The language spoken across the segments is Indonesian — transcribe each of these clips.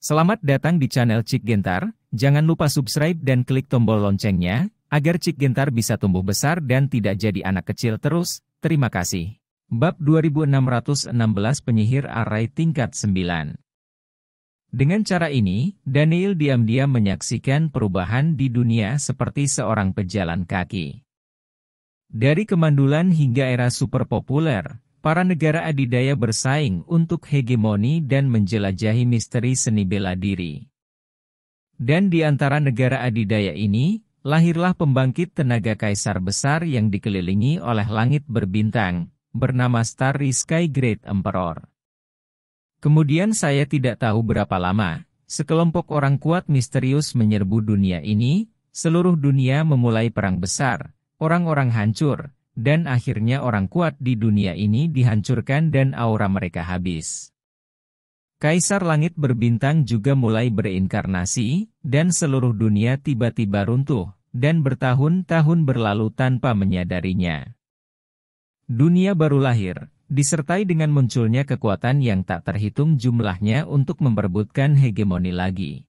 Selamat datang di channel Cik Gentar, jangan lupa subscribe dan klik tombol loncengnya, agar Cik Gentar bisa tumbuh besar dan tidak jadi anak kecil terus, terima kasih. Bab 2616 Penyihir Arai Tingkat 9 Dengan cara ini, Daniel diam-diam menyaksikan perubahan di dunia seperti seorang pejalan kaki. Dari kemandulan hingga era super populer, para negara adidaya bersaing untuk hegemoni dan menjelajahi misteri seni bela diri. Dan di antara negara adidaya ini, lahirlah pembangkit tenaga kaisar besar yang dikelilingi oleh langit berbintang, bernama Starry Sky Great Emperor. Kemudian saya tidak tahu berapa lama, sekelompok orang kuat misterius menyerbu dunia ini, seluruh dunia memulai perang besar, orang-orang hancur, dan akhirnya orang kuat di dunia ini dihancurkan dan aura mereka habis. Kaisar langit berbintang juga mulai berinkarnasi, dan seluruh dunia tiba-tiba runtuh, dan bertahun-tahun berlalu tanpa menyadarinya. Dunia baru lahir, disertai dengan munculnya kekuatan yang tak terhitung jumlahnya untuk memperbutkan hegemoni lagi.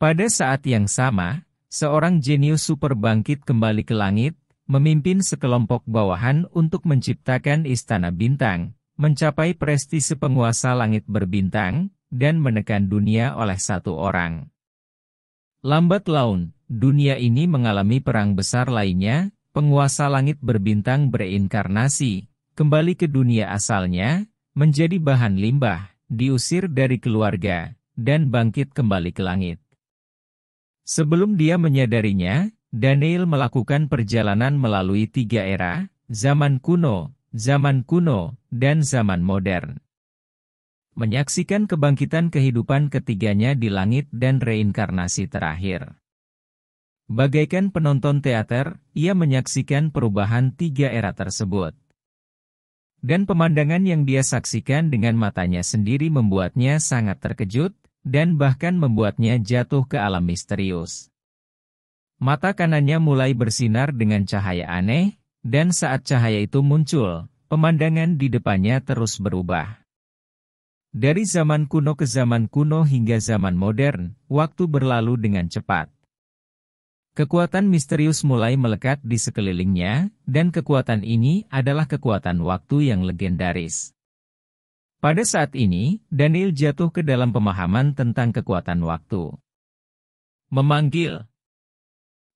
Pada saat yang sama, seorang jenius super bangkit kembali ke langit, memimpin sekelompok bawahan untuk menciptakan istana bintang, mencapai prestise penguasa langit berbintang, dan menekan dunia oleh satu orang. Lambat laun, dunia ini mengalami perang besar lainnya, penguasa langit berbintang bereinkarnasi, kembali ke dunia asalnya, menjadi bahan limbah, diusir dari keluarga, dan bangkit kembali ke langit. Sebelum dia menyadarinya, Daniel melakukan perjalanan melalui tiga era, zaman kuno, zaman kuno, dan zaman modern. Menyaksikan kebangkitan kehidupan ketiganya di langit dan reinkarnasi terakhir. Bagaikan penonton teater, ia menyaksikan perubahan tiga era tersebut. Dan pemandangan yang dia saksikan dengan matanya sendiri membuatnya sangat terkejut, dan bahkan membuatnya jatuh ke alam misterius. Mata kanannya mulai bersinar dengan cahaya aneh, dan saat cahaya itu muncul, pemandangan di depannya terus berubah. Dari zaman kuno ke zaman kuno hingga zaman modern, waktu berlalu dengan cepat. Kekuatan misterius mulai melekat di sekelilingnya, dan kekuatan ini adalah kekuatan waktu yang legendaris. Pada saat ini, Daniel jatuh ke dalam pemahaman tentang kekuatan waktu. Memanggil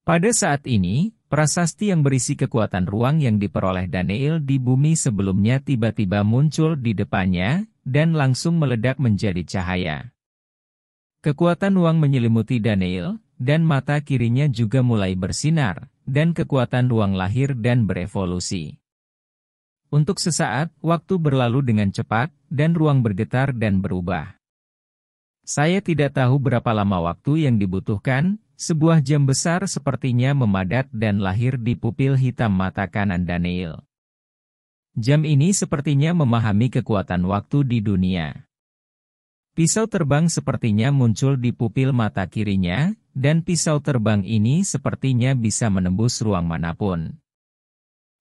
pada saat ini, prasasti yang berisi kekuatan ruang yang diperoleh Daniel di bumi sebelumnya tiba-tiba muncul di depannya, dan langsung meledak menjadi cahaya. Kekuatan ruang menyelimuti Daniel, dan mata kirinya juga mulai bersinar, dan kekuatan ruang lahir dan berevolusi. Untuk sesaat, waktu berlalu dengan cepat, dan ruang bergetar dan berubah. Saya tidak tahu berapa lama waktu yang dibutuhkan, sebuah jam besar sepertinya memadat dan lahir di pupil hitam mata kanan Daniel. Jam ini sepertinya memahami kekuatan waktu di dunia. Pisau terbang sepertinya muncul di pupil mata kirinya, dan pisau terbang ini sepertinya bisa menembus ruang manapun.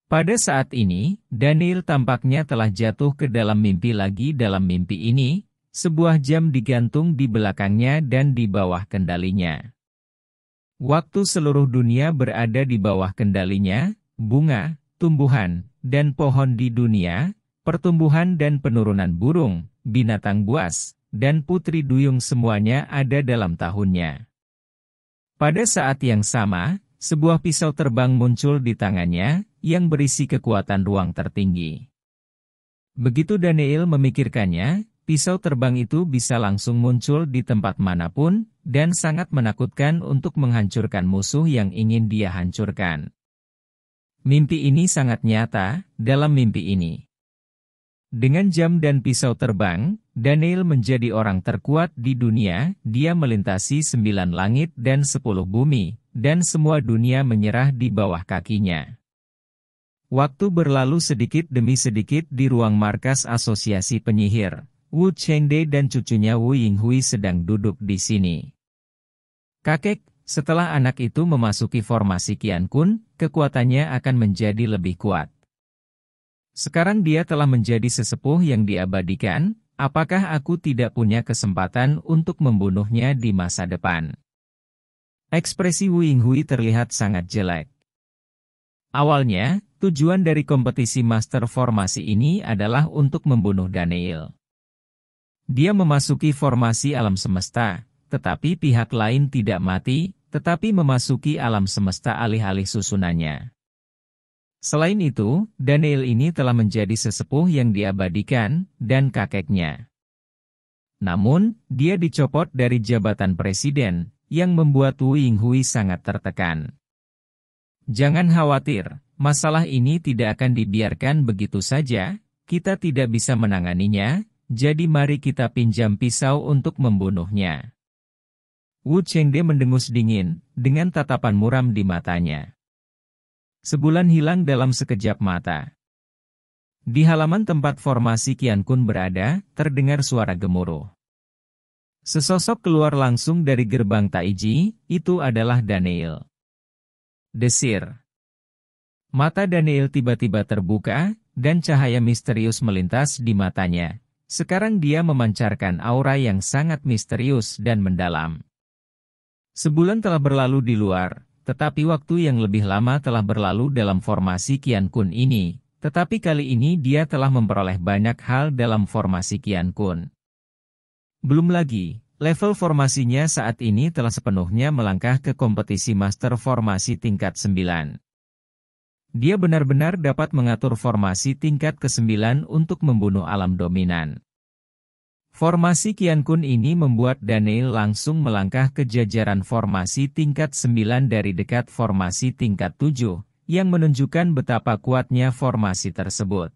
Pada saat ini, Daniel tampaknya telah jatuh ke dalam mimpi lagi dalam mimpi ini, sebuah jam digantung di belakangnya dan di bawah kendalinya. Waktu seluruh dunia berada di bawah kendalinya, bunga, tumbuhan, dan pohon di dunia, pertumbuhan dan penurunan burung, binatang buas, dan putri duyung semuanya ada dalam tahunnya. Pada saat yang sama, sebuah pisau terbang muncul di tangannya, yang berisi kekuatan ruang tertinggi. Begitu Daniel memikirkannya, pisau terbang itu bisa langsung muncul di tempat manapun, dan sangat menakutkan untuk menghancurkan musuh yang ingin dia hancurkan. Mimpi ini sangat nyata, dalam mimpi ini. Dengan jam dan pisau terbang, Daniel menjadi orang terkuat di dunia, dia melintasi sembilan langit dan sepuluh bumi, dan semua dunia menyerah di bawah kakinya. Waktu berlalu sedikit demi sedikit di ruang markas asosiasi penyihir, Wu Chengde dan cucunya Wu Yinghui sedang duduk di sini. Kakek, setelah anak itu memasuki formasi Qian Kun, kekuatannya akan menjadi lebih kuat. Sekarang dia telah menjadi sesepuh yang diabadikan, apakah aku tidak punya kesempatan untuk membunuhnya di masa depan? Ekspresi Wu Yinghui terlihat sangat jelek. Awalnya, tujuan dari kompetisi master formasi ini adalah untuk membunuh Daniel. Dia memasuki formasi alam semesta, tetapi pihak lain tidak mati, tetapi memasuki alam semesta alih-alih susunannya. Selain itu, Daniel ini telah menjadi sesepuh yang diabadikan, dan kakeknya. Namun, dia dicopot dari jabatan presiden, yang membuat Wu Hui sangat tertekan. Jangan khawatir, masalah ini tidak akan dibiarkan begitu saja, kita tidak bisa menanganinya, jadi mari kita pinjam pisau untuk membunuhnya. Wu Chengde mendengus dingin, dengan tatapan muram di matanya. Sebulan hilang dalam sekejap mata. Di halaman tempat formasi Kian Kun berada, terdengar suara gemuruh. Sesosok keluar langsung dari gerbang Taiji, itu adalah Daniel. Desir. Mata Daniel tiba-tiba terbuka, dan cahaya misterius melintas di matanya, sekarang dia memancarkan aura yang sangat misterius dan mendalam. Sebulan telah berlalu di luar, tetapi waktu yang lebih lama telah berlalu dalam formasi Kian Kun ini, tetapi kali ini dia telah memperoleh banyak hal dalam formasi Kian Kun. Belum lagi, level formasinya saat ini telah sepenuhnya melangkah ke kompetisi master formasi tingkat 9. Dia benar-benar dapat mengatur formasi tingkat ke-9 untuk membunuh alam dominan. Formasi Kian Kun ini membuat Daniel langsung melangkah ke jajaran formasi tingkat 9 dari dekat formasi tingkat 7, yang menunjukkan betapa kuatnya formasi tersebut.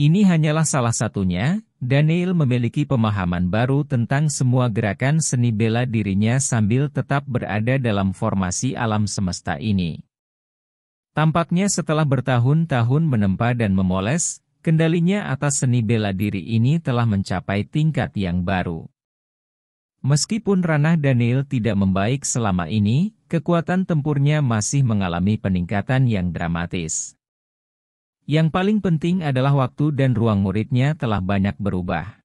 Ini hanyalah salah satunya, Daniel memiliki pemahaman baru tentang semua gerakan seni bela dirinya sambil tetap berada dalam formasi alam semesta ini. Tampaknya setelah bertahun-tahun menempa dan memoles, kendalinya atas seni bela diri ini telah mencapai tingkat yang baru. Meskipun ranah Daniel tidak membaik selama ini, kekuatan tempurnya masih mengalami peningkatan yang dramatis. Yang paling penting adalah waktu dan ruang muridnya telah banyak berubah.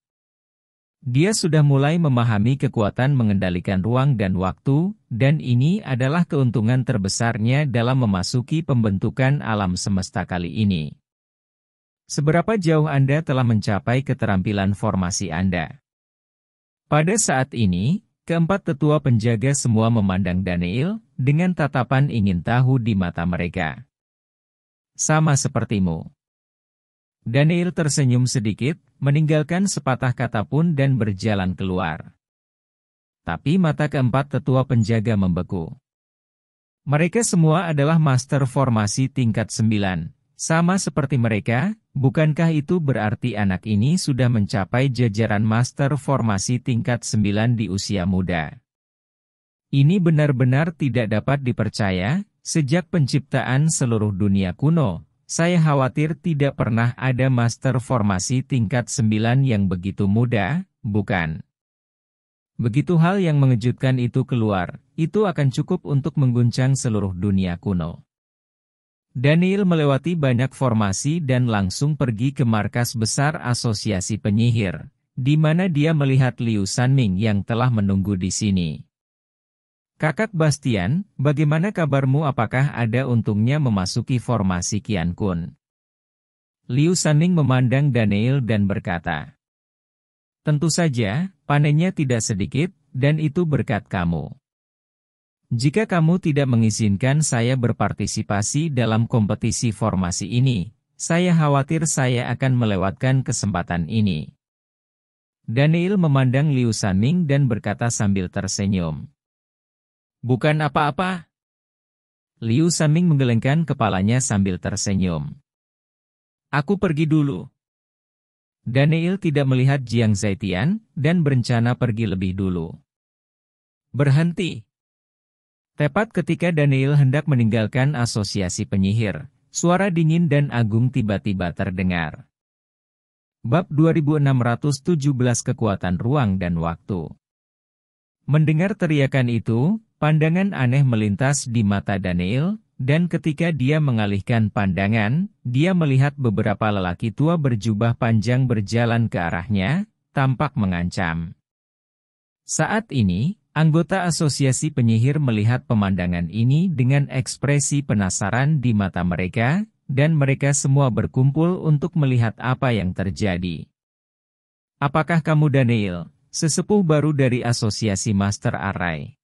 Dia sudah mulai memahami kekuatan mengendalikan ruang dan waktu, dan ini adalah keuntungan terbesarnya dalam memasuki pembentukan alam semesta kali ini. Seberapa jauh Anda telah mencapai keterampilan formasi Anda? Pada saat ini, keempat tetua penjaga semua memandang Daniel dengan tatapan ingin tahu di mata mereka. Sama sepertimu. Daniel tersenyum sedikit, meninggalkan sepatah kata pun dan berjalan keluar. Tapi mata keempat tetua penjaga membeku. Mereka semua adalah master formasi tingkat sembilan. Sama seperti mereka, bukankah itu berarti anak ini sudah mencapai jajaran master formasi tingkat sembilan di usia muda? Ini benar-benar tidak dapat dipercaya, sejak penciptaan seluruh dunia kuno, saya khawatir tidak pernah ada master formasi tingkat 9 yang begitu muda, bukan? Begitu hal yang mengejutkan itu keluar, itu akan cukup untuk mengguncang seluruh dunia kuno. Daniel melewati banyak formasi dan langsung pergi ke markas besar Asosiasi Penyihir, di mana dia melihat Liu Sanming yang telah menunggu di sini. Kakak Bastian, bagaimana kabarmu apakah ada untungnya memasuki formasi Kian Kun? Liu Sanning memandang Daniel dan berkata, Tentu saja, panennya tidak sedikit, dan itu berkat kamu. Jika kamu tidak mengizinkan saya berpartisipasi dalam kompetisi formasi ini, saya khawatir saya akan melewatkan kesempatan ini. Daniel memandang Liu Sanning dan berkata sambil tersenyum. Bukan apa-apa. Liu Saming menggelengkan kepalanya sambil tersenyum. Aku pergi dulu. Daniel tidak melihat Jiang Zaitian dan berencana pergi lebih dulu. Berhenti. Tepat ketika Daniel hendak meninggalkan asosiasi penyihir, suara dingin dan agung tiba-tiba terdengar. Bab 2617 Kekuatan Ruang dan Waktu Mendengar teriakan itu, Pandangan aneh melintas di mata Daniel, dan ketika dia mengalihkan pandangan, dia melihat beberapa lelaki tua berjubah panjang berjalan ke arahnya, tampak mengancam. Saat ini, anggota asosiasi penyihir melihat pemandangan ini dengan ekspresi penasaran di mata mereka, dan mereka semua berkumpul untuk melihat apa yang terjadi. Apakah kamu Daniel, sesepuh baru dari asosiasi Master Array?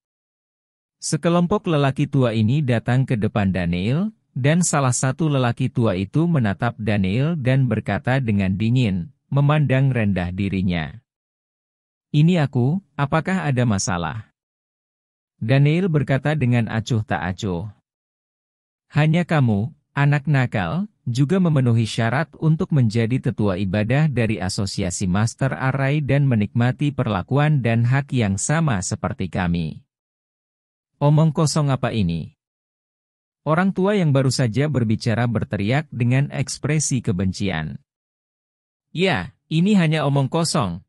Sekelompok lelaki tua ini datang ke depan Daniel, dan salah satu lelaki tua itu menatap Daniel dan berkata dengan dingin, memandang rendah dirinya. Ini aku, apakah ada masalah? Daniel berkata dengan acuh tak acuh. Hanya kamu, anak nakal, juga memenuhi syarat untuk menjadi tetua ibadah dari asosiasi Master Arai dan menikmati perlakuan dan hak yang sama seperti kami. Omong kosong apa ini? Orang tua yang baru saja berbicara berteriak dengan ekspresi kebencian. Ya, ini hanya omong kosong.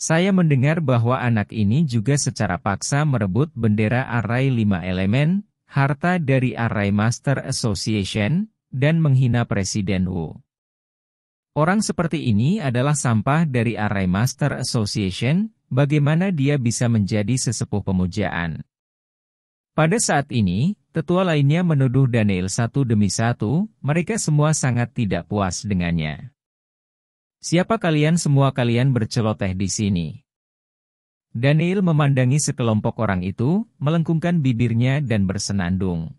Saya mendengar bahwa anak ini juga secara paksa merebut bendera Array 5 elemen, harta dari Array Master Association, dan menghina Presiden Wu. Orang seperti ini adalah sampah dari Array Master Association, bagaimana dia bisa menjadi sesepuh pemujaan. Pada saat ini, tetua lainnya menuduh Daniel satu demi satu, mereka semua sangat tidak puas dengannya. Siapa kalian semua kalian berceloteh di sini? Daniel memandangi sekelompok orang itu, melengkungkan bibirnya dan bersenandung.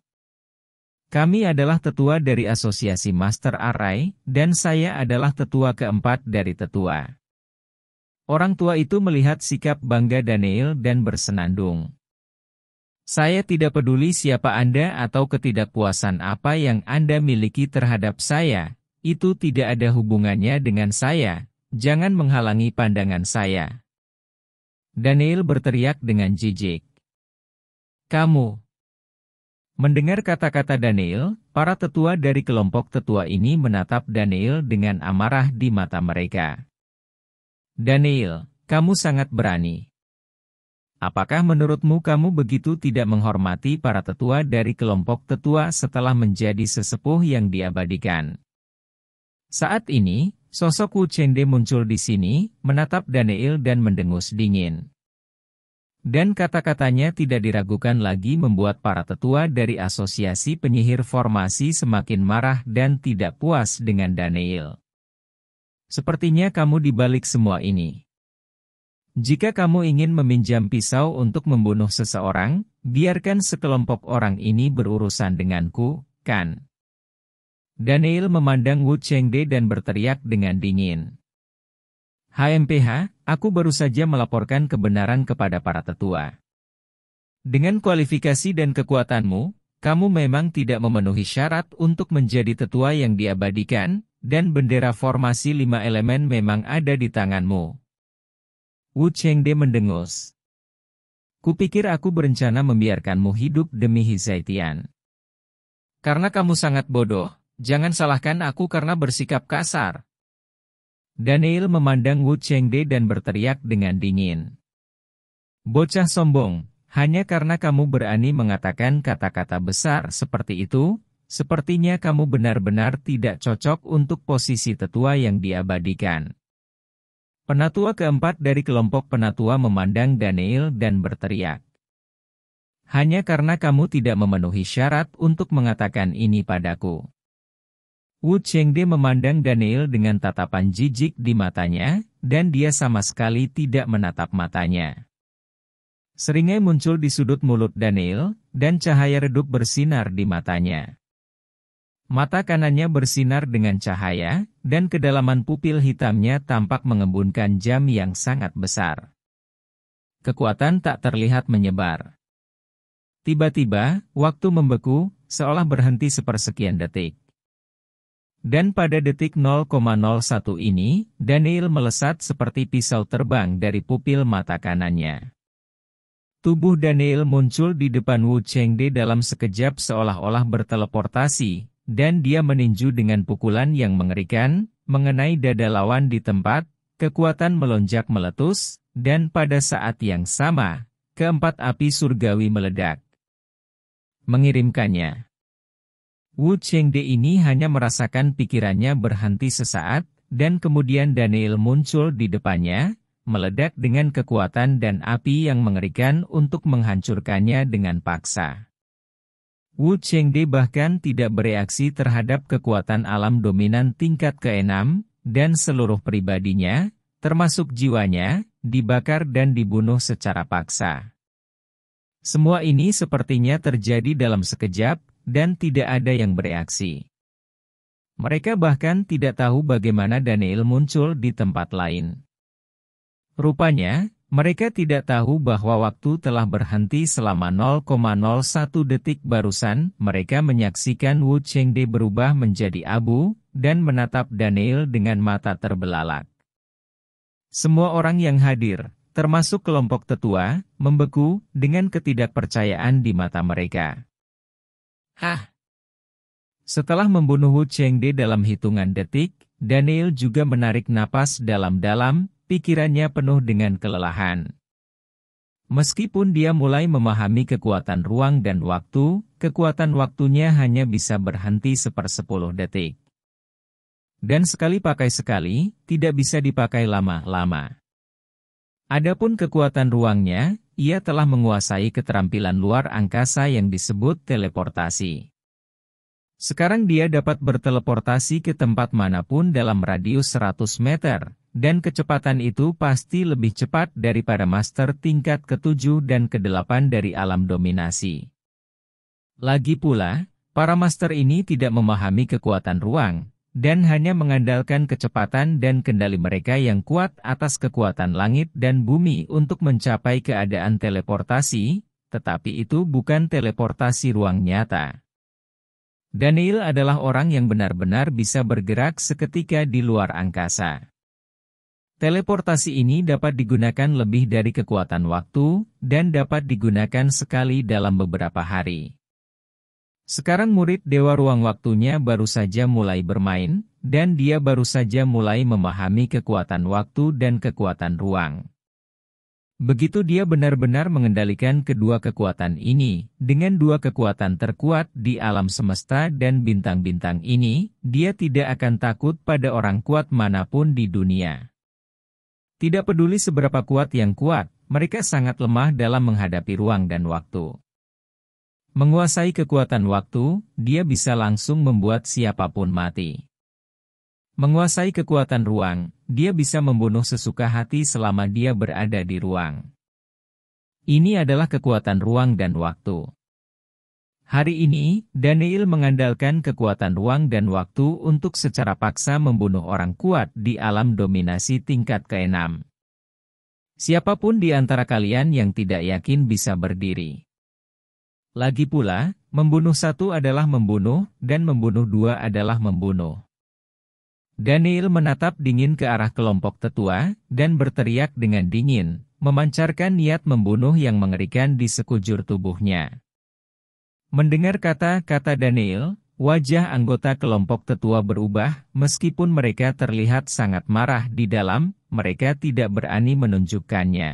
Kami adalah tetua dari Asosiasi Master Arai, dan saya adalah tetua keempat dari tetua. Orang tua itu melihat sikap bangga Daniel dan bersenandung. Saya tidak peduli siapa Anda atau ketidakpuasan apa yang Anda miliki terhadap saya, itu tidak ada hubungannya dengan saya, jangan menghalangi pandangan saya. Daniel berteriak dengan jijik. Kamu. Mendengar kata-kata Daniel, para tetua dari kelompok tetua ini menatap Daniel dengan amarah di mata mereka. Daniel, kamu sangat berani. Apakah menurutmu kamu begitu tidak menghormati para tetua dari kelompok tetua setelah menjadi sesepuh yang diabadikan? Saat ini, sosok Wu Chende muncul di sini, menatap Daniel dan mendengus dingin. Dan kata-katanya tidak diragukan lagi membuat para tetua dari asosiasi penyihir formasi semakin marah dan tidak puas dengan Daniel. Sepertinya kamu dibalik semua ini. Jika kamu ingin meminjam pisau untuk membunuh seseorang, biarkan sekelompok orang ini berurusan denganku, kan? Daniel memandang Wu Chengde dan berteriak dengan dingin. HMPH, aku baru saja melaporkan kebenaran kepada para tetua. Dengan kualifikasi dan kekuatanmu, kamu memang tidak memenuhi syarat untuk menjadi tetua yang diabadikan, dan bendera formasi lima elemen memang ada di tanganmu, Wu Chengde mendengus. Kupikir aku berencana membiarkanmu hidup demi Hizaitian. Karena kamu sangat bodoh, jangan salahkan aku karena bersikap kasar. Daniel memandang Wu Chengde dan berteriak dengan dingin. Bocah sombong, hanya karena kamu berani mengatakan kata-kata besar seperti itu, sepertinya kamu benar-benar tidak cocok untuk posisi tetua yang diabadikan. Penatua keempat dari kelompok penatua memandang Daniel dan berteriak. Hanya karena kamu tidak memenuhi syarat untuk mengatakan ini padaku. Wu Chengde memandang Daniel dengan tatapan jijik di matanya, dan dia sama sekali tidak menatap matanya. Seringai muncul di sudut mulut Daniel, dan cahaya redup bersinar di matanya. Mata kanannya bersinar dengan cahaya, dan kedalaman pupil hitamnya tampak mengembunkan jam yang sangat besar. Kekuatan tak terlihat menyebar. Tiba-tiba, waktu membeku, seolah berhenti sepersekian detik. Dan pada detik 0,01 ini, Daniel melesat seperti pisau terbang dari pupil mata kanannya. Tubuh Daniel muncul di depan Wu Chengde dalam sekejap seolah-olah berteleportasi, dan dia meninju dengan pukulan yang mengerikan, mengenai dada lawan di tempat, kekuatan melonjak meletus, dan pada saat yang sama, keempat api surgawi meledak. Mengirimkannya. Wu Chengde ini hanya merasakan pikirannya berhenti sesaat, dan kemudian Daniel muncul di depannya, meledak dengan kekuatan dan api yang mengerikan untuk menghancurkannya dengan paksa. Wu Chengde bahkan tidak bereaksi terhadap kekuatan alam dominan tingkat ke-6, dan seluruh pribadinya, termasuk jiwanya, dibakar dan dibunuh secara paksa. Semua ini sepertinya terjadi dalam sekejap, dan tidak ada yang bereaksi. Mereka bahkan tidak tahu bagaimana Daniel muncul di tempat lain. Rupanya, mereka tidak tahu bahwa waktu telah berhenti selama 0,01 detik barusan, mereka menyaksikan Wu Chengde berubah menjadi abu, dan menatap Daniel dengan mata terbelalak. Semua orang yang hadir, termasuk kelompok tetua, membeku, dengan ketidakpercayaan di mata mereka. Hah! Setelah membunuh Wu Chengde dalam hitungan detik, Daniel juga menarik napas dalam-dalam, pikirannya penuh dengan kelelahan. Meskipun dia mulai memahami kekuatan ruang dan waktu, kekuatan waktunya hanya bisa berhenti sepersepuluh detik. Dan sekali pakai sekali, tidak bisa dipakai lama-lama. Adapun kekuatan ruangnya, ia telah menguasai keterampilan luar angkasa yang disebut teleportasi. Sekarang dia dapat berteleportasi ke tempat manapun dalam radius 100 meter, dan kecepatan itu pasti lebih cepat daripada master tingkat ke-7 dan ke-8 dari alam dominasi. Lagi pula, para master ini tidak memahami kekuatan ruang, dan hanya mengandalkan kecepatan dan kendali mereka yang kuat atas kekuatan langit dan bumi untuk mencapai keadaan teleportasi, tetapi itu bukan teleportasi ruang nyata. Daniel adalah orang yang benar-benar bisa bergerak seketika di luar angkasa. Teleportasi ini dapat digunakan lebih dari kekuatan waktu, dan dapat digunakan sekali dalam beberapa hari. Sekarang murid Dewa Ruang Waktunya baru saja mulai bermain, dan dia baru saja mulai memahami kekuatan waktu dan kekuatan ruang. Begitu dia benar-benar mengendalikan kedua kekuatan ini, dengan dua kekuatan terkuat di alam semesta dan bintang-bintang ini, dia tidak akan takut pada orang kuat manapun di dunia. Tidak peduli seberapa kuat yang kuat, mereka sangat lemah dalam menghadapi ruang dan waktu. Menguasai kekuatan waktu, dia bisa langsung membuat siapapun mati. Menguasai kekuatan ruang, dia bisa membunuh sesuka hati selama dia berada di ruang. Ini adalah kekuatan ruang dan waktu. Hari ini, Daniel mengandalkan kekuatan ruang dan waktu untuk secara paksa membunuh orang kuat di alam dominasi tingkat keenam. Siapapun di antara kalian yang tidak yakin bisa berdiri. Lagi pula, membunuh satu adalah membunuh, dan membunuh dua adalah membunuh. Daniel menatap dingin ke arah kelompok tetua, dan berteriak dengan dingin, memancarkan niat membunuh yang mengerikan di sekujur tubuhnya. Mendengar kata-kata Daniel, wajah anggota kelompok tetua berubah, meskipun mereka terlihat sangat marah di dalam, mereka tidak berani menunjukkannya.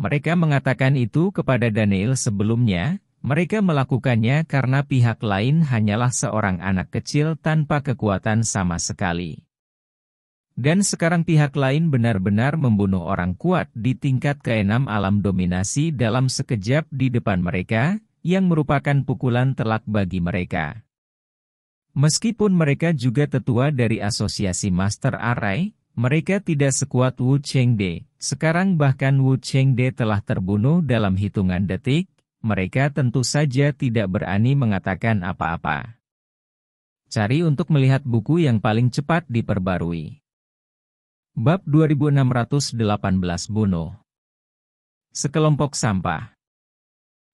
Mereka mengatakan itu kepada Daniel sebelumnya, mereka melakukannya karena pihak lain hanyalah seorang anak kecil tanpa kekuatan sama sekali. Dan sekarang pihak lain benar-benar membunuh orang kuat di tingkat keenam alam dominasi dalam sekejap di depan mereka, yang merupakan pukulan telak bagi mereka. Meskipun mereka juga tetua dari Asosiasi Master Array, mereka tidak sekuat Wu Chengde. Sekarang bahkan Wu Chengde telah terbunuh dalam hitungan detik, mereka tentu saja tidak berani mengatakan apa-apa. Cari untuk melihat buku yang paling cepat diperbarui. Bab 2618 Bunuh Sekelompok Sampah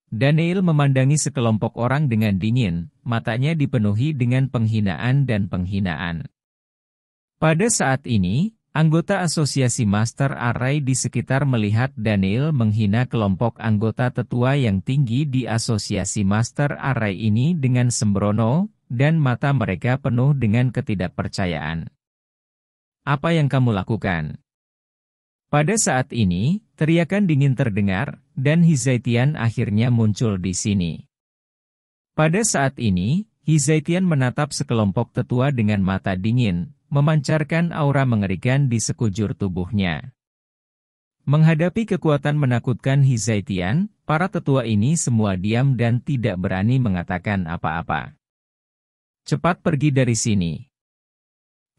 Daniel memandangi sekelompok orang dengan dingin, matanya dipenuhi dengan penghinaan dan penghinaan. Pada saat ini, anggota asosiasi Master Array di sekitar melihat Daniel menghina kelompok anggota tetua yang tinggi di asosiasi Master Array ini dengan sembrono, dan mata mereka penuh dengan ketidakpercayaan. Apa yang kamu lakukan? Pada saat ini, teriakan dingin terdengar, dan Hizaitian akhirnya muncul di sini. Pada saat ini, Hizaitian menatap sekelompok tetua dengan mata dingin, memancarkan aura mengerikan di sekujur tubuhnya. Menghadapi kekuatan menakutkan Hizaitian, para tetua ini semua diam dan tidak berani mengatakan apa-apa. Cepat pergi dari sini.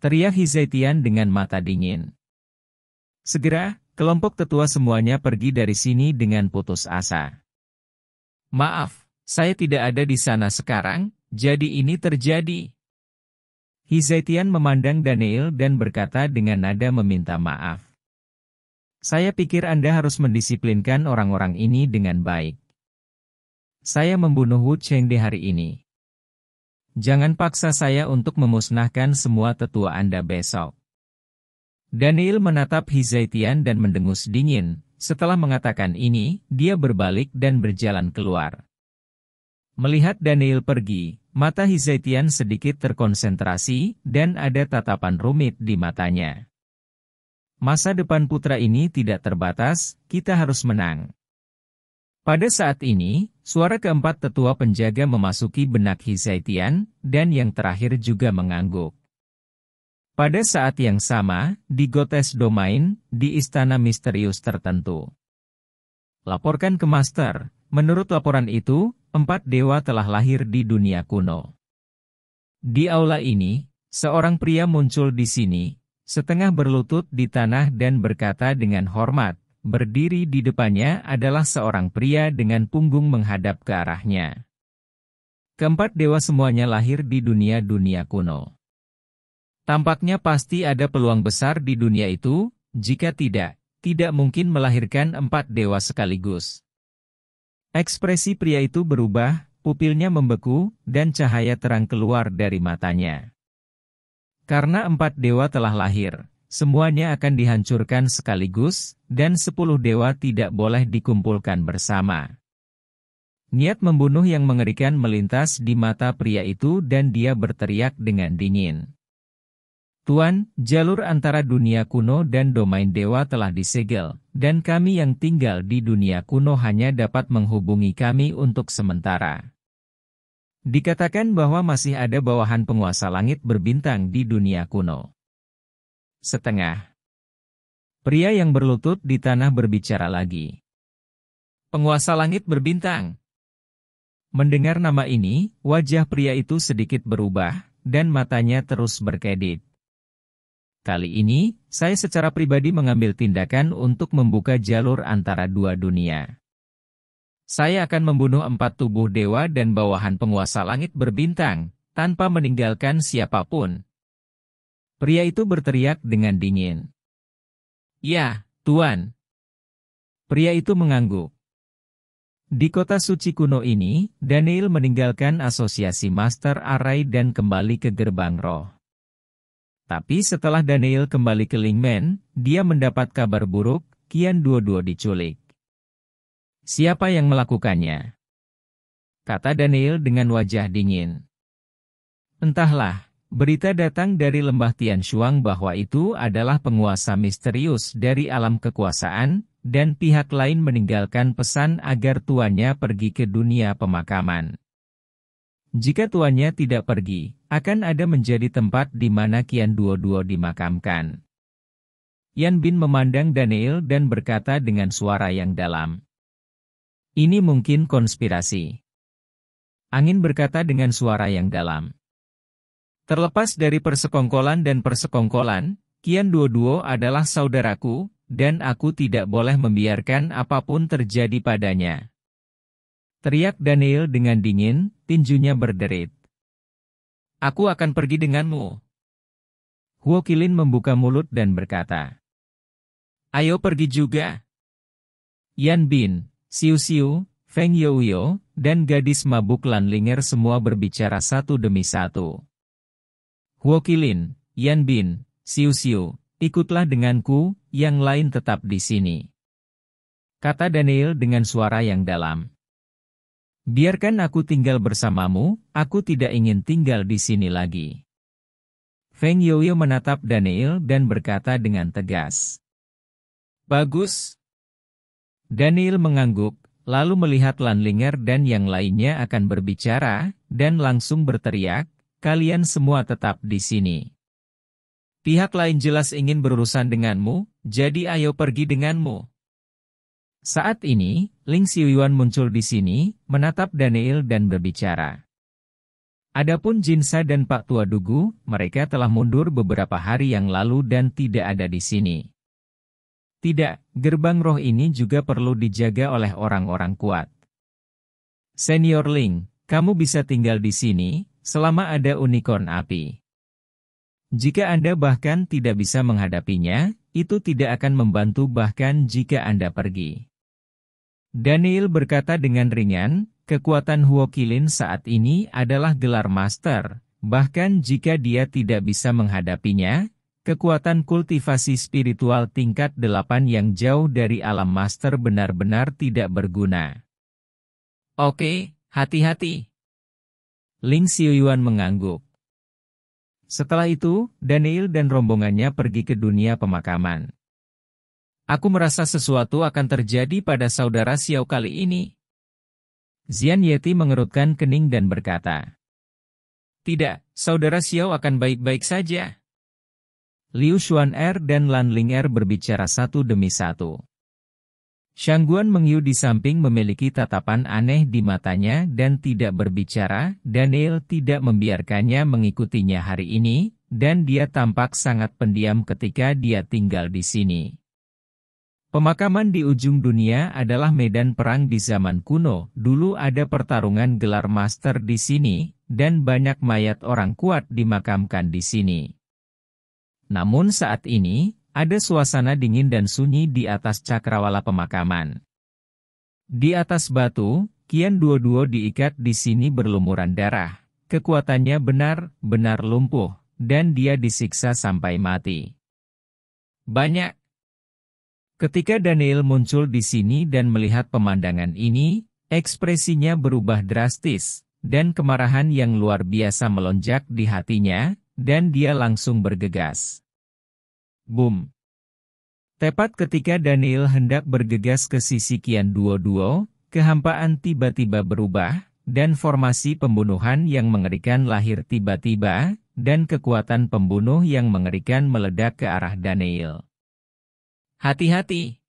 Teriak Hizaitian dengan mata dingin. Segera, kelompok tetua semuanya pergi dari sini dengan putus asa. Maaf, saya tidak ada di sana sekarang, jadi ini terjadi. Hizaitian memandang Daniel dan berkata dengan nada meminta maaf. Saya pikir Anda harus mendisiplinkan orang-orang ini dengan baik. Saya membunuh Wu Cheng di hari ini. Jangan paksa saya untuk memusnahkan semua tetua Anda besok. Daniel menatap Hizaitian dan mendengus dingin. Setelah mengatakan ini, dia berbalik dan berjalan keluar. Melihat Daniel pergi, mata Hizaitian sedikit terkonsentrasi, dan ada tatapan rumit di matanya. Masa depan putra ini tidak terbatas, kita harus menang. Pada saat ini, suara keempat tetua penjaga memasuki benak Hizaitian, dan yang terakhir juga mengangguk. Pada saat yang sama, di Gotes Domain, di istana misterius tertentu. Laporkan ke Master, menurut laporan itu, empat dewa telah lahir di dunia kuno. Di aula ini, seorang pria muncul di sini, setengah berlutut di tanah dan berkata dengan hormat, berdiri di depannya adalah seorang pria dengan punggung menghadap ke arahnya. Keempat dewa semuanya lahir di dunia-dunia kuno. Tampaknya pasti ada peluang besar di dunia itu, jika tidak, tidak mungkin melahirkan empat dewa sekaligus. Ekspresi pria itu berubah, pupilnya membeku, dan cahaya terang keluar dari matanya. Karena empat dewa telah lahir, semuanya akan dihancurkan sekaligus, dan sepuluh dewa tidak boleh dikumpulkan bersama. Niat membunuh yang mengerikan melintas di mata pria itu dan dia berteriak dengan dingin. Tuan, jalur antara dunia kuno dan domain dewa telah disegel, dan kami yang tinggal di dunia kuno hanya dapat menghubungi kami untuk sementara. Dikatakan bahwa masih ada bawahan penguasa langit berbintang di dunia kuno. Setengah. Pria yang berlutut di tanah berbicara lagi. Penguasa langit berbintang. Mendengar nama ini, wajah pria itu sedikit berubah, dan matanya terus berkedip. Kali ini, saya secara pribadi mengambil tindakan untuk membuka jalur antara dua dunia. Saya akan membunuh empat tubuh dewa dan bawahan penguasa langit berbintang, tanpa meninggalkan siapapun. Pria itu berteriak dengan dingin. Ya, Tuan. Pria itu mengangguk. Di kota suci kuno ini, Daniel meninggalkan asosiasi Master Arai dan kembali ke gerbang roh. Tapi setelah Daniel kembali ke Lingmen, dia mendapat kabar buruk, Kian dua-dua diculik. Siapa yang melakukannya? Kata Daniel dengan wajah dingin. Entahlah, berita datang dari lembah Shuang bahwa itu adalah penguasa misterius dari alam kekuasaan, dan pihak lain meninggalkan pesan agar tuannya pergi ke dunia pemakaman. Jika tuannya tidak pergi, akan ada menjadi tempat di mana Kian Duo-Duo dimakamkan. Yan Bin memandang Daniel dan berkata dengan suara yang dalam. Ini mungkin konspirasi. Angin berkata dengan suara yang dalam. Terlepas dari persekongkolan dan persekongkolan, Kian Duo-Duo adalah saudaraku, dan aku tidak boleh membiarkan apapun terjadi padanya. Teriak Daniel dengan dingin, tinjunya berderit. Aku akan pergi denganmu. Huokilin membuka mulut dan berkata. Ayo pergi juga. Yan Bin, Siu Siu, Feng Youyo, dan gadis mabuk Lan Linger semua berbicara satu demi satu. Huokilin, Yan Bin, Siu Siu, ikutlah denganku, yang lain tetap di sini. Kata Daniel dengan suara yang dalam. Biarkan aku tinggal bersamamu, aku tidak ingin tinggal di sini lagi. Feng Yoyo menatap Daniel dan berkata dengan tegas. Bagus. Daniel mengangguk, lalu melihat Lanlinger dan yang lainnya akan berbicara, dan langsung berteriak, kalian semua tetap di sini. Pihak lain jelas ingin berurusan denganmu, jadi ayo pergi denganmu. Saat ini, Ling Yuan muncul di sini, menatap Daniel dan berbicara. Adapun Jin Jinsa dan Pak Tua Dugu, mereka telah mundur beberapa hari yang lalu dan tidak ada di sini. Tidak, gerbang roh ini juga perlu dijaga oleh orang-orang kuat. Senior Ling, kamu bisa tinggal di sini, selama ada unicorn api. Jika Anda bahkan tidak bisa menghadapinya, itu tidak akan membantu bahkan jika Anda pergi. Daniel berkata dengan ringan, kekuatan Huokilin saat ini adalah gelar master, bahkan jika dia tidak bisa menghadapinya, kekuatan kultivasi spiritual tingkat 8 yang jauh dari alam master benar-benar tidak berguna. Oke, hati-hati. Ling Xiuyuan mengangguk. Setelah itu, Daniel dan rombongannya pergi ke dunia pemakaman. Aku merasa sesuatu akan terjadi pada saudara Xiao kali ini. Zian Yeti mengerutkan kening dan berkata, Tidak, saudara Xiao akan baik-baik saja. Liu Xuan Er dan Lan Ling Er berbicara satu demi satu. Shangguan Mengyu di samping memiliki tatapan aneh di matanya dan tidak berbicara, Daniel tidak membiarkannya mengikutinya hari ini, dan dia tampak sangat pendiam ketika dia tinggal di sini. Pemakaman di ujung dunia adalah medan perang di zaman kuno. Dulu ada pertarungan gelar master di sini, dan banyak mayat orang kuat dimakamkan di sini. Namun saat ini, ada suasana dingin dan sunyi di atas cakrawala pemakaman. Di atas batu, Kian dua-dua diikat di sini berlumuran darah. Kekuatannya benar-benar lumpuh, dan dia disiksa sampai mati. Banyak Ketika Daniel muncul di sini dan melihat pemandangan ini, ekspresinya berubah drastis, dan kemarahan yang luar biasa melonjak di hatinya, dan dia langsung bergegas. Boom! Tepat ketika Daniel hendak bergegas ke sisi Kian Duo-Duo, kehampaan tiba-tiba berubah, dan formasi pembunuhan yang mengerikan lahir tiba-tiba, dan kekuatan pembunuh yang mengerikan meledak ke arah Daniel. Hati-hati!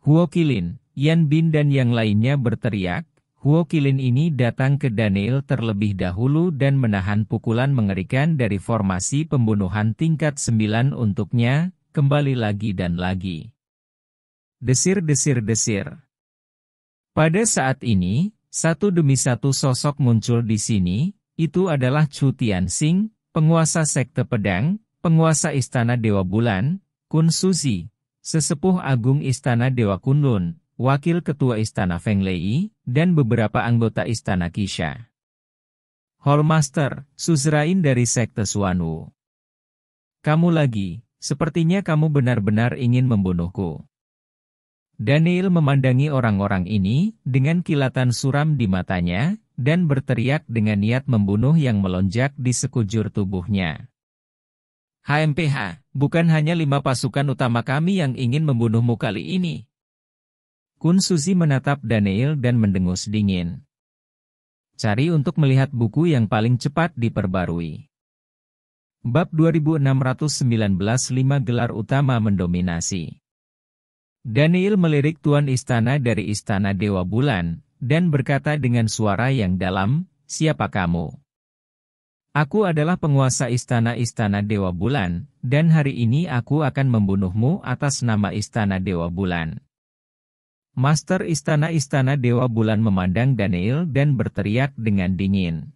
Huo Kilin, Yan Bin dan yang lainnya berteriak, Huo Kilin ini datang ke Daniel terlebih dahulu dan menahan pukulan mengerikan dari formasi pembunuhan tingkat 9 untuknya, kembali lagi dan lagi. Desir-desir-desir. Pada saat ini, satu demi satu sosok muncul di sini, itu adalah Chu Tianxing, penguasa sekte pedang, penguasa istana Dewa Bulan, Kun Suzi, sesepuh agung Istana Dewa Kunlun, Wakil Ketua Istana Feng Lei, dan beberapa anggota Istana Kisha. Hallmaster, Suzerain dari Sekte Suanu. Kamu lagi, sepertinya kamu benar-benar ingin membunuhku. Daniel memandangi orang-orang ini dengan kilatan suram di matanya dan berteriak dengan niat membunuh yang melonjak di sekujur tubuhnya. HMPH, bukan hanya lima pasukan utama kami yang ingin membunuhmu kali ini. Kun Suzi menatap Daniel dan mendengus dingin. Cari untuk melihat buku yang paling cepat diperbarui. Bab 2619 5 gelar utama mendominasi. Daniel melirik Tuan Istana dari Istana Dewa Bulan, dan berkata dengan suara yang dalam, Siapa kamu? Aku adalah penguasa istana-istana Dewa Bulan, dan hari ini aku akan membunuhmu atas nama istana Dewa Bulan. Master istana-istana Dewa Bulan memandang Daniel dan berteriak dengan dingin.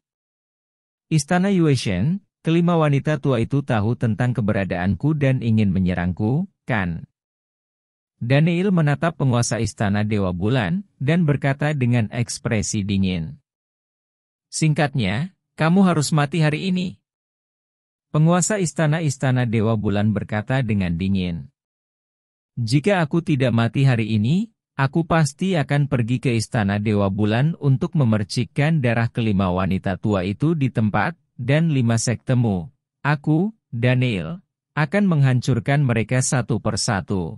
Istana Yueshen, kelima wanita tua itu tahu tentang keberadaanku dan ingin menyerangku, kan? Daniel menatap penguasa istana Dewa Bulan, dan berkata dengan ekspresi dingin. Singkatnya, kamu harus mati hari ini. Penguasa istana-istana Dewa Bulan berkata dengan dingin. Jika aku tidak mati hari ini, aku pasti akan pergi ke istana Dewa Bulan untuk memercikkan darah kelima wanita tua itu di tempat, dan lima sektemu. Aku, Daniel, akan menghancurkan mereka satu persatu.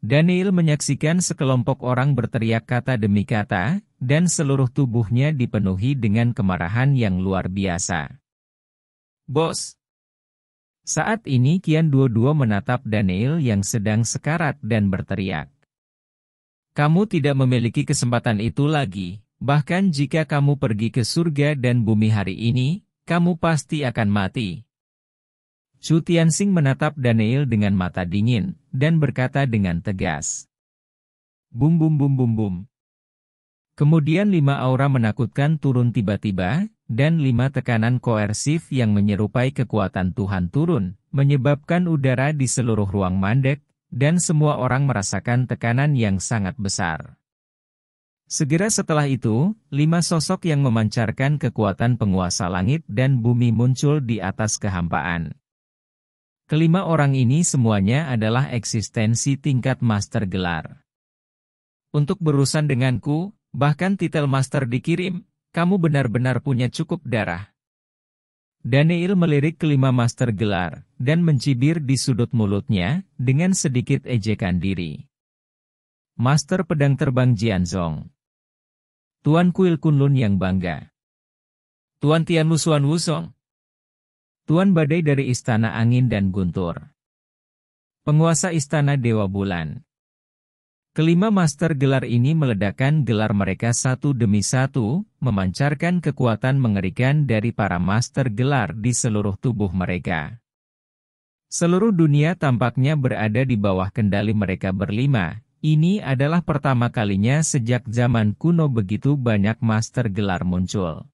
Daniel menyaksikan sekelompok orang berteriak kata demi kata, dan seluruh tubuhnya dipenuhi dengan kemarahan yang luar biasa. Bos! Saat ini Kian dua-dua menatap Daniel yang sedang sekarat dan berteriak. Kamu tidak memiliki kesempatan itu lagi, bahkan jika kamu pergi ke surga dan bumi hari ini, kamu pasti akan mati. Xu Tianxing menatap Daniel dengan mata dingin, dan berkata dengan tegas. Bum bum bum bum bum. Kemudian lima aura menakutkan turun tiba-tiba, dan lima tekanan koersif yang menyerupai kekuatan Tuhan turun, menyebabkan udara di seluruh ruang mandek, dan semua orang merasakan tekanan yang sangat besar. Segera setelah itu, lima sosok yang memancarkan kekuatan penguasa langit dan bumi muncul di atas kehampaan. Kelima orang ini semuanya adalah eksistensi tingkat master gelar. Untuk berurusan denganku, bahkan titel master dikirim, kamu benar-benar punya cukup darah. Daniel melirik kelima master gelar, dan mencibir di sudut mulutnya, dengan sedikit ejekan diri. Master Pedang Terbang Jianzong Tuan Kuil Kunlun yang bangga. Tuan Tianlu Suan Wusong, Tuan Badai dari Istana Angin dan Guntur. Penguasa Istana Dewa Bulan. Kelima master gelar ini meledakkan gelar mereka satu demi satu, memancarkan kekuatan mengerikan dari para master gelar di seluruh tubuh mereka. Seluruh dunia tampaknya berada di bawah kendali mereka berlima. Ini adalah pertama kalinya sejak zaman kuno begitu banyak master gelar muncul.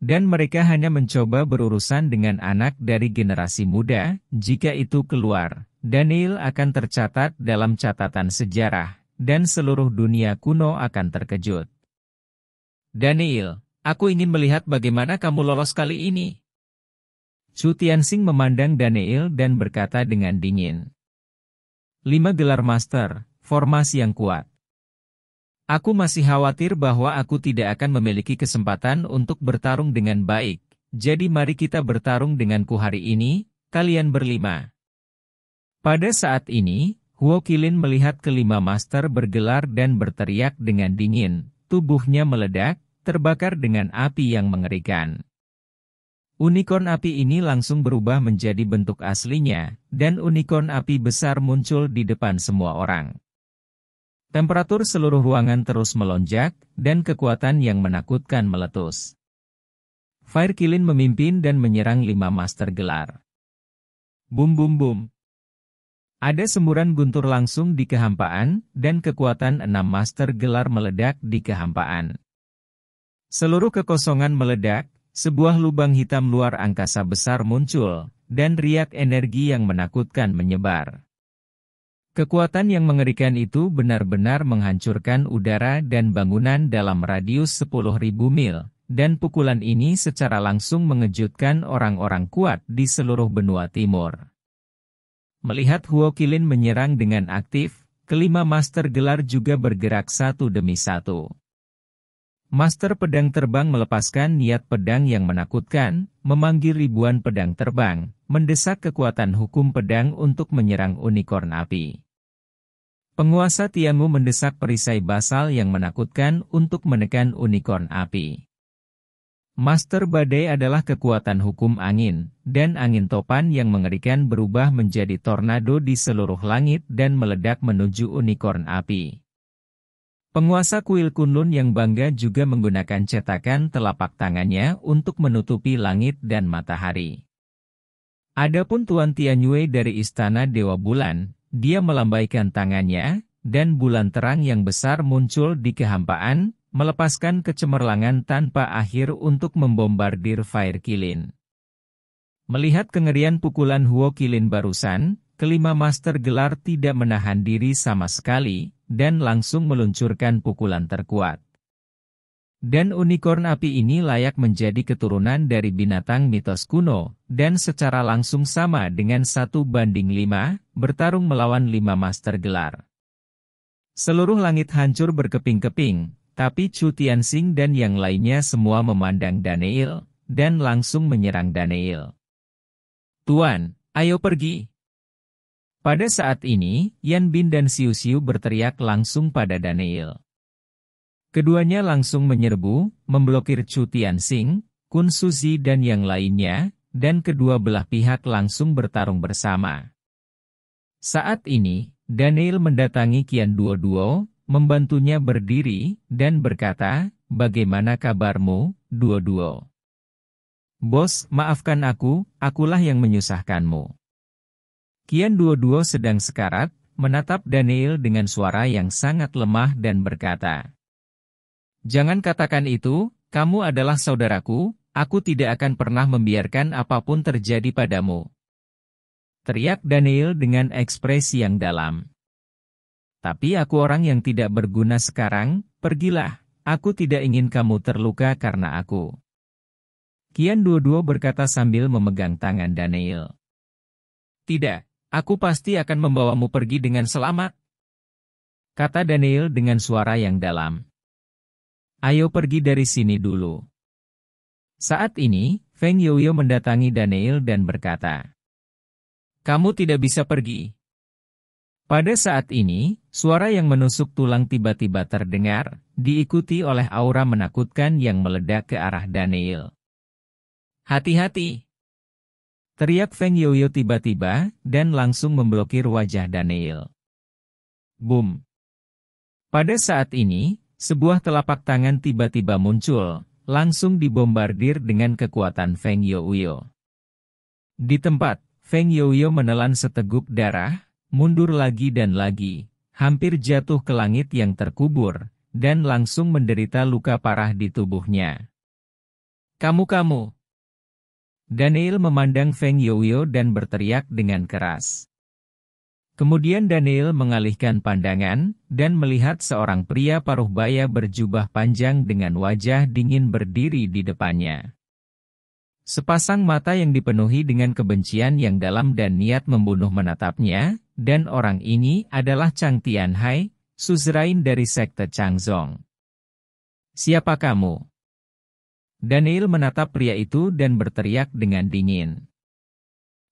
Dan mereka hanya mencoba berurusan dengan anak dari generasi muda, jika itu keluar, Daniel akan tercatat dalam catatan sejarah, dan seluruh dunia kuno akan terkejut. Daniel, aku ingin melihat bagaimana kamu lolos kali ini. Chu Tianxing memandang Daniel dan berkata dengan dingin. Lima gelar master, formasi yang kuat. Aku masih khawatir bahwa aku tidak akan memiliki kesempatan untuk bertarung dengan baik. Jadi mari kita bertarung denganku hari ini, kalian berlima. Pada saat ini, Huo Kilin melihat kelima master bergelar dan berteriak dengan dingin. Tubuhnya meledak, terbakar dengan api yang mengerikan. Unicorn api ini langsung berubah menjadi bentuk aslinya, dan unicorn api besar muncul di depan semua orang. Temperatur seluruh ruangan terus melonjak, dan kekuatan yang menakutkan meletus. Fire Kilin memimpin dan menyerang lima master gelar. Bum bum bum. Ada semburan guntur langsung di kehampaan, dan kekuatan enam master gelar meledak di kehampaan. Seluruh kekosongan meledak, sebuah lubang hitam luar angkasa besar muncul, dan riak energi yang menakutkan menyebar. Kekuatan yang mengerikan itu benar-benar menghancurkan udara dan bangunan dalam radius 10.000 mil, dan pukulan ini secara langsung mengejutkan orang-orang kuat di seluruh benua timur. Melihat Huo Kilin menyerang dengan aktif, kelima master gelar juga bergerak satu demi satu. Master pedang terbang melepaskan niat pedang yang menakutkan, memanggil ribuan pedang terbang, mendesak kekuatan hukum pedang untuk menyerang unicorn api. Penguasa Tianmu mendesak perisai basal yang menakutkan untuk menekan unicorn api. Master Badai adalah kekuatan hukum angin, dan angin topan yang mengerikan berubah menjadi tornado di seluruh langit dan meledak menuju unicorn api. Penguasa kuil Kunlun yang bangga juga menggunakan cetakan telapak tangannya untuk menutupi langit dan matahari. Adapun Tuan Tianyue dari Istana Dewa Bulan, dia melambaikan tangannya, dan bulan terang yang besar muncul di kehampaan, melepaskan kecemerlangan tanpa akhir untuk membombardir Fire Kilin. Melihat kengerian pukulan Huo Kilin barusan, kelima master gelar tidak menahan diri sama sekali, dan langsung meluncurkan pukulan terkuat. Dan unicorn api ini layak menjadi keturunan dari binatang mitos kuno, dan secara langsung sama dengan satu banding lima bertarung melawan lima master gelar. Seluruh langit hancur berkeping-keping, tapi Chu Tianxing dan yang lainnya semua memandang Daniel, dan langsung menyerang Daniel. Tuan, ayo pergi. Pada saat ini, Yan Bin dan Siusiu Siu berteriak langsung pada Daniel. Keduanya langsung menyerbu, memblokir Chu Tianxing, Kun Suzi dan yang lainnya, dan kedua belah pihak langsung bertarung bersama. Saat ini, Daniel mendatangi Kian Duo Duo, membantunya berdiri, dan berkata, Bagaimana kabarmu, Duo Duo? Bos, maafkan aku, akulah yang menyusahkanmu. Kian Duo Duo sedang sekarat, menatap Daniel dengan suara yang sangat lemah dan berkata, Jangan katakan itu, kamu adalah saudaraku, aku tidak akan pernah membiarkan apapun terjadi padamu. Teriak Daniel dengan ekspresi yang dalam. Tapi aku orang yang tidak berguna sekarang, pergilah, aku tidak ingin kamu terluka karena aku. Kian dua-dua berkata sambil memegang tangan Daniel. Tidak, aku pasti akan membawamu pergi dengan selamat. Kata Daniel dengan suara yang dalam. Ayo pergi dari sini dulu. Saat ini, Feng Yoyo mendatangi Daniel dan berkata, Kamu tidak bisa pergi. Pada saat ini, suara yang menusuk tulang tiba-tiba terdengar, diikuti oleh aura menakutkan yang meledak ke arah Daniel. Hati-hati! Teriak Feng Yoyo tiba-tiba, dan langsung memblokir wajah Daniel. Boom! Pada saat ini, sebuah telapak tangan tiba-tiba muncul, langsung dibombardir dengan kekuatan Feng Youyou. Di tempat, Feng Youyou menelan seteguk darah, mundur lagi dan lagi, hampir jatuh ke langit yang terkubur, dan langsung menderita luka parah di tubuhnya. Kamu-kamu! Daniel memandang Feng Youyou dan berteriak dengan keras. Kemudian Daniel mengalihkan pandangan dan melihat seorang pria paruh baya berjubah panjang dengan wajah dingin berdiri di depannya. Sepasang mata yang dipenuhi dengan kebencian yang dalam dan niat membunuh menatapnya, dan orang ini adalah Chang Tianhai, suzerain dari sekte Changzong. Siapa kamu? Daniel menatap pria itu dan berteriak dengan dingin.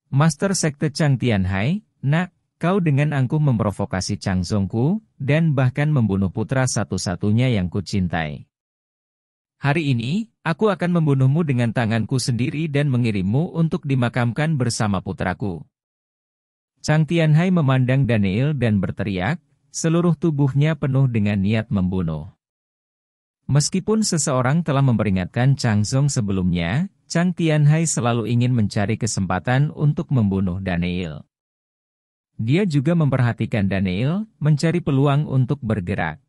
Master sekte Chang Tianhai, nak, Kau dengan angkuh memprovokasi Chang Zongku, dan bahkan membunuh putra satu-satunya yang kucintai. Hari ini, aku akan membunuhmu dengan tanganku sendiri dan mengirimmu untuk dimakamkan bersama putraku. Chang Tianhai memandang Daniel dan berteriak, seluruh tubuhnya penuh dengan niat membunuh. Meskipun seseorang telah memperingatkan Chang Zong sebelumnya, Chang Tianhai selalu ingin mencari kesempatan untuk membunuh Daniel. Dia juga memperhatikan Daniel, mencari peluang untuk bergerak.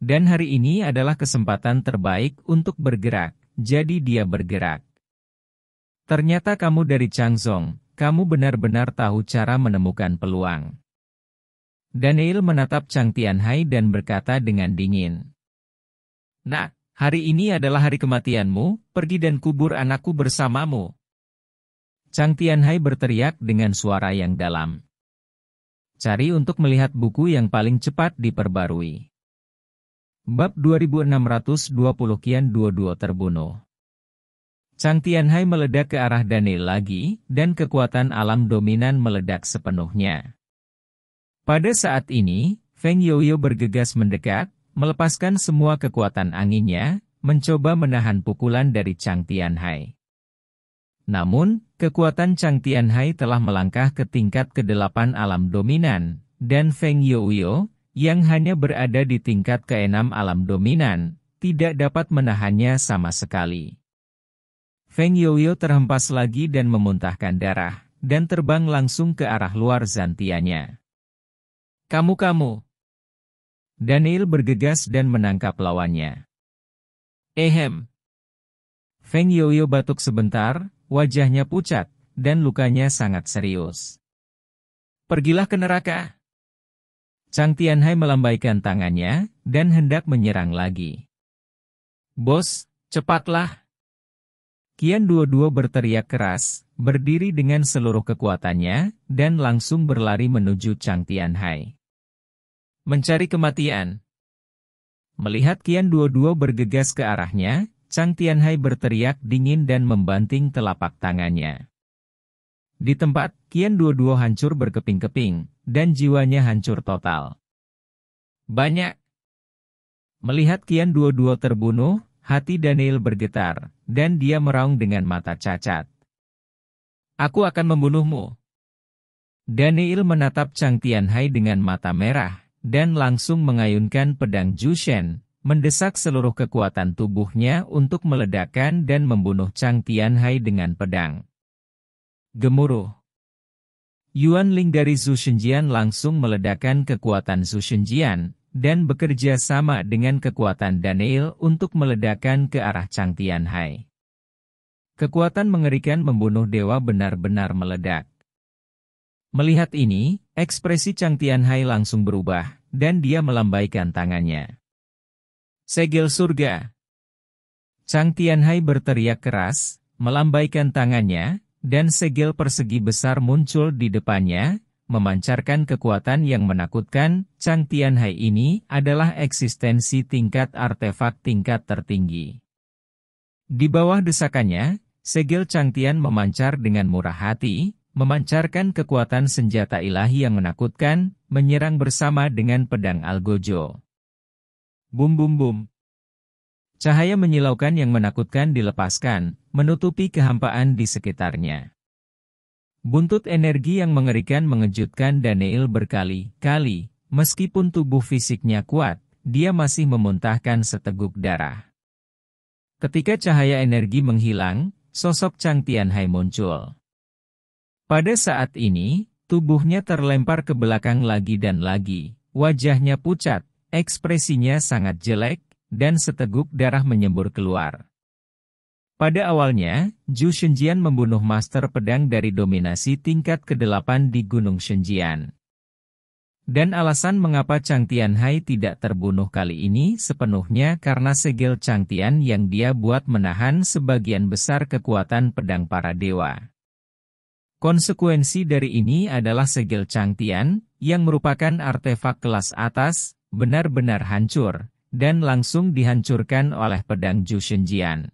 Dan hari ini adalah kesempatan terbaik untuk bergerak, jadi dia bergerak. Ternyata kamu dari Changzong, kamu benar-benar tahu cara menemukan peluang. Daniel menatap Chang Tianhai dan berkata dengan dingin. Nah, hari ini adalah hari kematianmu, pergi dan kubur anakku bersamamu. Chang Tianhai berteriak dengan suara yang dalam. Cari untuk melihat buku yang paling cepat diperbarui. Bab 2620 Kian Duo Duo terbunuh. Chang Tianhai meledak ke arah Daniel lagi, dan kekuatan alam dominan meledak sepenuhnya. Pada saat ini, Feng Youyou bergegas mendekat, melepaskan semua kekuatan anginnya, mencoba menahan pukulan dari Chang Tianhai. Namun, kekuatan Chang Tianhai telah melangkah ke tingkat ke-8 alam dominan, dan Feng Youyou yang hanya berada di tingkat ke-6 alam dominan, tidak dapat menahannya sama sekali. Feng Youyou terhempas lagi dan memuntahkan darah, dan terbang langsung ke arah luar zantianya. Kamu-kamu! Daniel bergegas dan menangkap lawannya. Ehem! Feng Youyou batuk sebentar, wajahnya pucat, dan lukanya sangat serius. Pergilah ke neraka. Chang Tianhai melambaikan tangannya, dan hendak menyerang lagi. Bos, cepatlah! Kian dua-dua berteriak keras, berdiri dengan seluruh kekuatannya, dan langsung berlari menuju Chang Tianhai. Mencari kematian. Melihat Kian dua-dua bergegas ke arahnya, Chang Tianhai berteriak dingin dan membanting telapak tangannya. Di tempat, Kian Duo-Duo hancur berkeping-keping, dan jiwanya hancur total. Banyak. Melihat Kian Duo-Duo terbunuh, hati Daniel bergetar, dan dia meraung dengan mata cacat. Aku akan membunuhmu. Daniel menatap Chang Tianhai dengan mata merah, dan langsung mengayunkan pedang Jushen, mendesak seluruh kekuatan tubuhnya untuk meledakkan dan membunuh Chang Tianhai dengan pedang. Gemuruh. Yuan Ling dari Zhu Shenjian langsung meledakkan kekuatan Zhu Shenjian, dan bekerja sama dengan kekuatan Daniel untuk meledakkan ke arah Chang Tianhai. Kekuatan mengerikan membunuh dewa benar-benar meledak. Melihat ini, ekspresi Chang Tianhai langsung berubah, dan dia melambaikan tangannya. Segel surga. Chang Tianhai berteriak keras, melambaikan tangannya, dan segel persegi besar muncul di depannya, memancarkan kekuatan yang menakutkan. Chang Tianhai ini adalah eksistensi tingkat artefak tingkat tertinggi. Di bawah desakannya, segel Chang Tian memancar dengan murah hati, memancarkan kekuatan senjata ilahi yang menakutkan, menyerang bersama dengan pedang Algojo. Bum bum bum. Cahaya menyilaukan yang menakutkan dilepaskan, menutupi kehampaan di sekitarnya. Buntut energi yang mengerikan mengejutkan Daniel berkali-kali, meskipun tubuh fisiknya kuat, dia masih memuntahkan seteguk darah. Ketika cahaya energi menghilang, sosok Chang Tianhai muncul. Pada saat ini, tubuhnya terlempar ke belakang lagi dan lagi, wajahnya pucat, Ekspresinya sangat jelek, dan seteguk darah menyembur keluar. Pada awalnya, Zhu Shenjian membunuh master pedang dari dominasi tingkat ke-8 di Gunung Shenjian. Dan alasan mengapa Chang Tianhai tidak terbunuh kali ini sepenuhnya karena segel Chang Tian yang dia buat menahan sebagian besar kekuatan pedang para dewa. Konsekuensi dari ini adalah segel Chang Tian, yang merupakan artefak kelas atas, benar-benar hancur, dan langsung dihancurkan oleh pedang Ju Shenjian.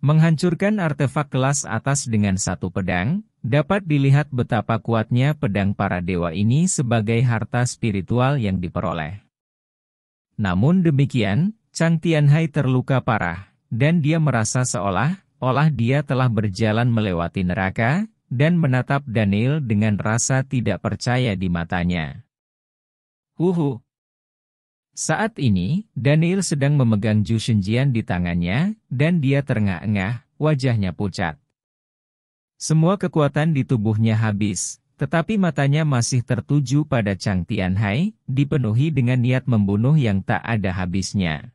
Menghancurkan artefak kelas atas dengan satu pedang, dapat dilihat betapa kuatnya pedang para dewa ini sebagai harta spiritual yang diperoleh. Namun demikian, Chang Tianhai terluka parah, dan dia merasa seolah-olah dia telah berjalan melewati neraka, dan menatap Daniel dengan rasa tidak percaya di matanya. Huhu, saat ini, Daniel sedang memegang Ju Shenjian di tangannya, dan dia terengah-engah, wajahnya pucat. Semua kekuatan di tubuhnya habis, tetapi matanya masih tertuju pada Chang Tianhai, dipenuhi dengan niat membunuh yang tak ada habisnya.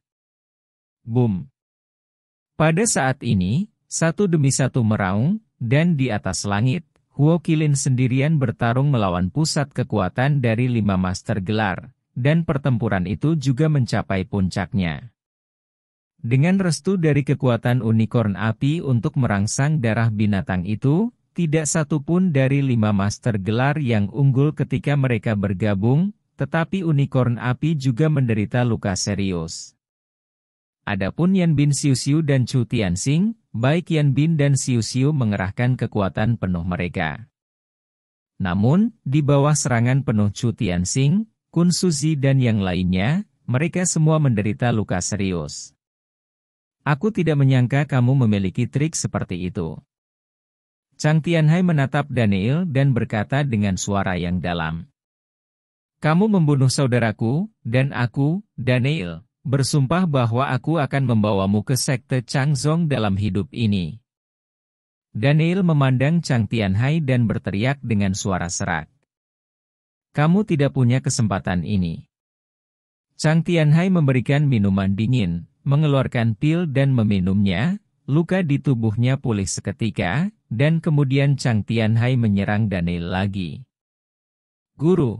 Boom! Pada saat ini, satu demi satu meraung, dan di atas langit, Huo Qilin sendirian bertarung melawan pusat kekuatan dari lima master gelar, dan pertempuran itu juga mencapai puncaknya. Dengan restu dari kekuatan unicorn api untuk merangsang darah binatang itu, tidak satu pun dari lima master gelar yang unggul ketika mereka bergabung, tetapi unicorn api juga menderita luka serius. Adapun Yan Bin Xiu Xiu dan Chu Tianxing, baik Yan Bin dan Xiu Xiu mengerahkan kekuatan penuh mereka. Namun, di bawah serangan penuh Chu Tianxing, Kun Suzi dan yang lainnya, mereka semua menderita luka serius. Aku tidak menyangka kamu memiliki trik seperti itu. Chang Tianhai menatap Daniel dan berkata dengan suara yang dalam. Kamu membunuh saudaraku, dan aku, Daniel, bersumpah bahwa aku akan membawamu ke sekte Changzong dalam hidup ini. Daniel memandang Chang Tianhai dan berteriak dengan suara serak. Kamu tidak punya kesempatan ini. Chang Tianhai memberikan minuman dingin, mengeluarkan pil dan meminumnya, luka di tubuhnya pulih seketika, dan kemudian Chang Tianhai menyerang Daniel lagi. Guru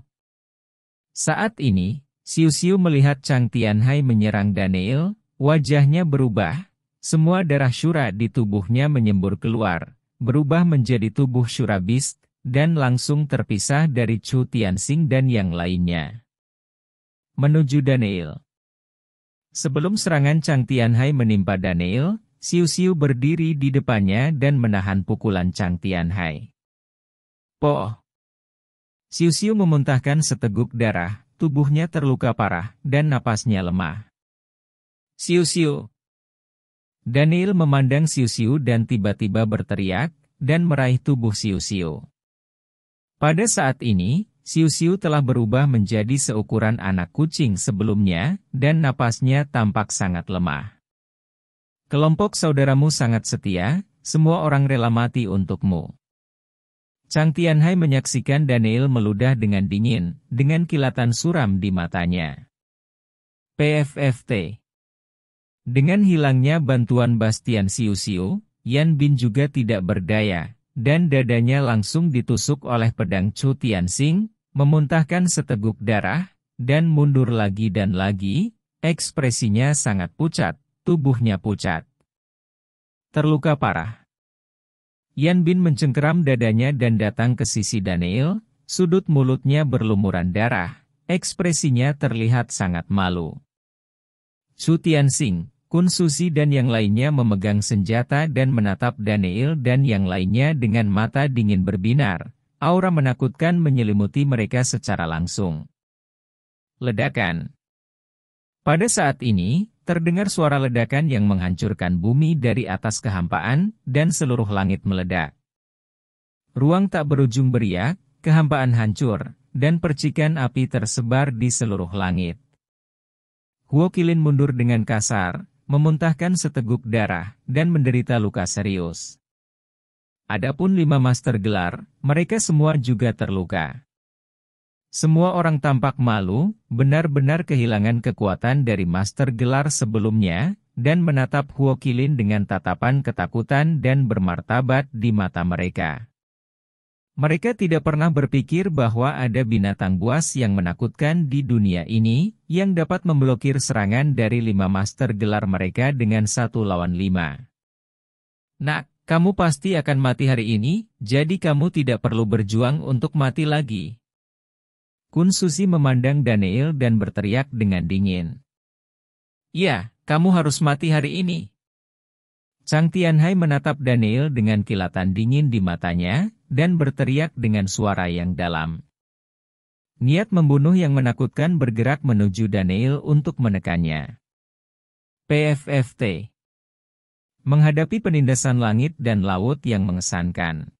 Saat ini, Siu Siu melihat Chang Tianhai menyerang Daniel, wajahnya berubah, semua darah syura di tubuhnya menyembur keluar, berubah menjadi tubuh surabist dan langsung terpisah dari Chu Tianxing dan yang lainnya. Menuju Daniel Sebelum serangan Chang Tianhai menimpa Daniel, Xiu Xiu berdiri di depannya dan menahan pukulan Chang Tianhai. Po. Xiu Xiu memuntahkan seteguk darah, tubuhnya terluka parah, dan napasnya lemah. Xiu Xiu. Daniel memandang Xiu Xiu dan tiba-tiba berteriak, dan meraih tubuh Xiu Xiu. Pada saat ini, Siu-Siu telah berubah menjadi seukuran anak kucing sebelumnya, dan napasnya tampak sangat lemah. Kelompok saudaramu sangat setia, semua orang rela mati untukmu. Chang Tianhai menyaksikan Daniel meludah dengan dingin, dengan kilatan suram di matanya. PFFT Dengan hilangnya bantuan Bastian Siu-Siu, Yan Bin juga tidak berdaya, dan dadanya langsung ditusuk oleh pedang Chu Tianxing, memuntahkan seteguk darah, dan mundur lagi dan lagi, ekspresinya sangat pucat, tubuhnya pucat. Terluka parah. Yan Bin mencengkeram dadanya dan datang ke sisi Daniel, sudut mulutnya berlumuran darah, ekspresinya terlihat sangat malu. Su Tianxing, Kun Susi dan yang lainnya memegang senjata dan menatap Daniel dan yang lainnya dengan mata dingin berbinar. Aura menakutkan menyelimuti mereka secara langsung. Ledakan Pada saat ini, terdengar suara ledakan yang menghancurkan bumi dari atas kehampaan, dan seluruh langit meledak. Ruang tak berujung beriak, kehampaan hancur, dan percikan api tersebar di seluruh langit. Huokilin mundur dengan kasar, memuntahkan seteguk darah, dan menderita luka serius. Adapun lima master gelar, mereka semua juga terluka. Semua orang tampak malu, benar-benar kehilangan kekuatan dari master gelar sebelumnya, dan menatap Huo Huokilin dengan tatapan ketakutan dan bermartabat di mata mereka. Mereka tidak pernah berpikir bahwa ada binatang buas yang menakutkan di dunia ini, yang dapat memblokir serangan dari lima master gelar mereka dengan satu lawan lima. Nak, kamu pasti akan mati hari ini, jadi kamu tidak perlu berjuang untuk mati lagi. Kun Susi memandang Daniel dan berteriak dengan dingin. Ya, kamu harus mati hari ini. Chang Tianhai menatap Daniel dengan kilatan dingin di matanya, dan berteriak dengan suara yang dalam. Niat membunuh yang menakutkan bergerak menuju Daniel untuk menekannya. PFFT Menghadapi penindasan langit dan laut yang mengesankan.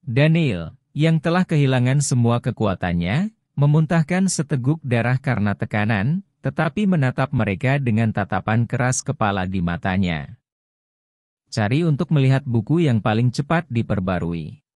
Daniel, yang telah kehilangan semua kekuatannya, memuntahkan seteguk darah karena tekanan, tetapi menatap mereka dengan tatapan keras kepala di matanya. Cari untuk melihat buku yang paling cepat diperbarui.